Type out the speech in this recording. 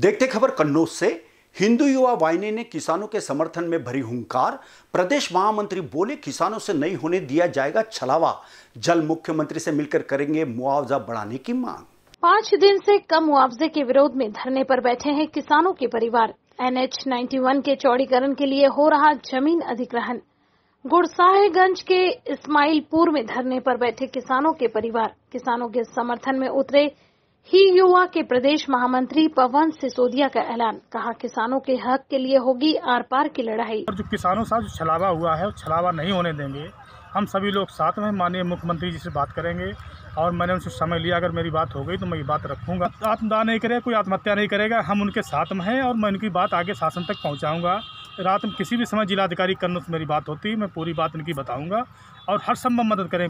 देखते खबर कन्नौज से हिंदू युवा वाहिनी ने किसानों के समर्थन में भरी हुंकार प्रदेश महामंत्री बोले किसानों से नहीं होने दिया जाएगा छलावा जल मुख्यमंत्री से मिलकर करेंगे मुआवजा बढ़ाने की मांग पाँच दिन से कम मुआवजे के विरोध में धरने पर बैठे हैं किसानों के परिवार एनएच 91 के चौड़ीकरण के लिए हो रहा जमीन अधिग्रहण गुड़साहेगंज के इस्माइलपुर में धरने पर बैठे किसानों के परिवार किसानों के समर्थन में उतरे ही युवा के प्रदेश महामंत्री पवन सिसोदिया का ऐलान कहा किसानों के हक के लिए होगी आर पार की लड़ाई और जो किसानों साथ जो छलावा हुआ है छलावा नहीं होने देंगे हम सभी लोग साथ में माननीय मुख्यमंत्री जी से बात करेंगे और मैंने उनसे समय लिया अगर मेरी बात हो गई तो मैं ये बात रखूंगा आत्मदाह नहीं करे कोई आत्महत्या नहीं करेगा हम उनके साथ में हैं और मैं उनकी बात आगे शासन तक पहुँचाऊंगा रात में किसी भी समय जिलाधिकारी कर्ण से मेरी बात होती मैं पूरी बात उनकी बताऊंगा और हर संभव मदद करें